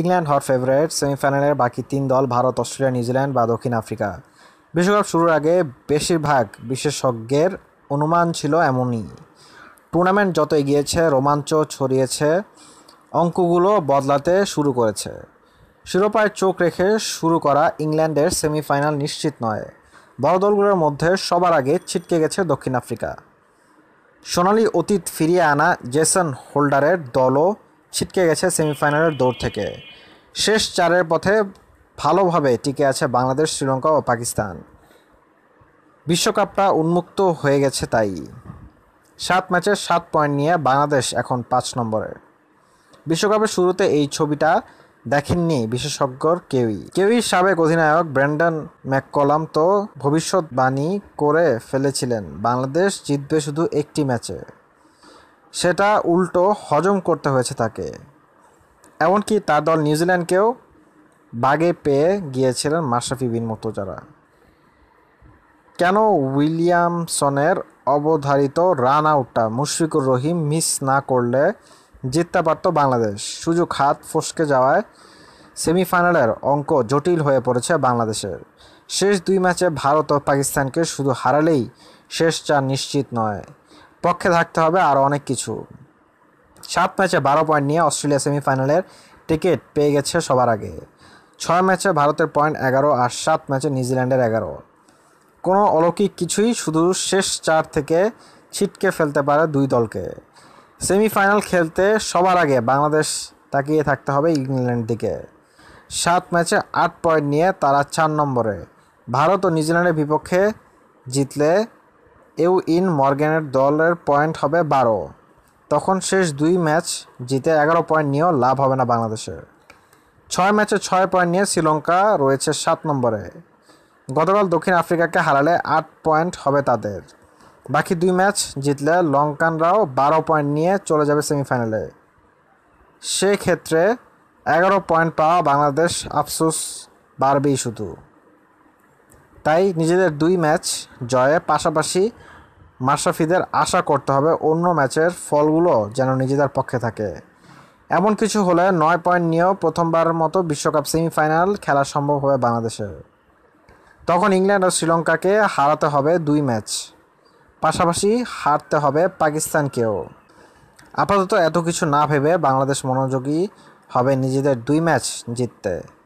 England hot favourite সেমিফাইনালের বাকি তিন দল ভারত অস্ট্রেলিয়া নিউজিল্যান্ড বা দক্ষিণ আফ্রিকা বিশ্বকাপ শুরুর আগে বেশিরভাগ বিশেষজ্ঞের অনুমান ছিল এমনই টুর্নামেন্ট যত এগিয়েছে রোমাঞ্চ ছড়িয়েছে অঙ্কগুলো বদলাতে শুরু করেছে শিরোপায় চোখ রেখে শুরু করা ইংল্যান্ডের সেমিফাইনাল নিশ্চিত নয় বড় দলগুলোর মধ্যে সবার আগে ছিটকে গেছে দক্ষিণ আফ্রিকা সোনালি অতীত ফিরিয়ে আনা জেসন হোল্ডারের দলও ছিটকে গেছে সেমিফাইনালের দৌড় থেকে শেষ চারের পথে ভালোভাবে টিকে আছে বাংলাদেশ শ্রীলঙ্কা ও পাকিস্তান বিশ্বকাপটা উন্মুক্ত হয়ে গেছে তাই সাত ম্যাচের সাত পয়েন্ট নিয়ে বাংলাদেশ এখন পাঁচ নম্বরে বিশ্বকাপের শুরুতে এই ছবিটা দেখেননি বিশেষজ্ঞর কেউই কেউই সাবেক অধিনায়ক ব্র্যান্ডন ম্যাককলাম তো ভবিষ্যৎবাণী করে ফেলেছিলেন বাংলাদেশ জিতবে শুধু একটি ম্যাচে সেটা উল্টো হজম করতে হয়েছে তাকে এমনকি তার দল নিউজিল্যান্ডকেও বাগে পেয়ে গিয়েছিলেন মাশরাফি বিন মতো যারা কেন উইলিয়ামসনের অবধারিত রান আউটটা মুশফিকুর রহিম মিস না করলে জিততে পারত বাংলাদেশ সুযোগ হাত ফসকে যাওয়ায় সেমিফাইনালের অঙ্ক জটিল হয়ে পড়েছে বাংলাদেশের শেষ দুই ম্যাচে ভারত ও পাকিস্তানকে শুধু হারালেই শেষ চার নিশ্চিত নয় পক্ষে থাকতে হবে আরও অনেক কিছু সাত ম্যাচে বারো পয়েন্ট নিয়ে অস্ট্রেলিয়া সেমিফাইনালের টিকিট পেয়ে গেছে সবার আগে ছয় ম্যাচে ভারতের পয়েন্ট এগারো আর সাত ম্যাচে নিউজিল্যান্ডের এগারো কোনো অলৌকিক কিছুই শুধু শেষ চার থেকে ছিটকে ফেলতে পারে দুই দলকে সেমিফাইনাল খেলতে সবার আগে বাংলাদেশ তাকিয়ে থাকতে হবে ইংল্যান্ড দিকে সাত ম্যাচে আট পয়েন্ট নিয়ে তারা চার নম্বরে ভারত ও নিউজিল্যান্ডের বিপক্ষে জিতলে এউইন মর্গ্যানের দলের পয়েন্ট হবে বারো তখন শেষ দুই ম্যাচ জিতে এগারো পয়েন্ট নিয়েও লাভ হবে না বাংলাদেশের ছয় ম্যাচে ছয় পয়েন্ট নিয়ে শ্রীলঙ্কা রয়েছে সাত নম্বরে গতকাল দক্ষিণ আফ্রিকাকে হারালে আট পয়েন্ট হবে তাদের বাকি দুই ম্যাচ জিতলে লঙ্কানরাও বারো পয়েন্ট নিয়ে চলে যাবে সেমিফাইনালে সেক্ষেত্রে এগারো পয়েন্ট পাওয়া বাংলাদেশ আফসোস বাড়বেই শুধু তাই নিজেদের দুই ম্যাচ জয়ে পাশাপাশি মাশরাফিদের আশা করতে হবে অন্য ম্যাচের ফলগুলো যেন নিজেদের পক্ষে থাকে এমন কিছু হলে নয় পয়েন্ট নিয়েও প্রথমবারের মতো বিশ্বকাপ সেমিফাইনাল খেলা সম্ভব হবে বাংলাদেশের তখন ইংল্যান্ড ও শ্রীলঙ্কাকে হারাতে হবে দুই ম্যাচ পাশাপাশি হারতে হবে পাকিস্তানকেও আপাতত এত কিছু না ভেবে বাংলাদেশ মনোযোগী হবে নিজেদের দুই ম্যাচ জিততে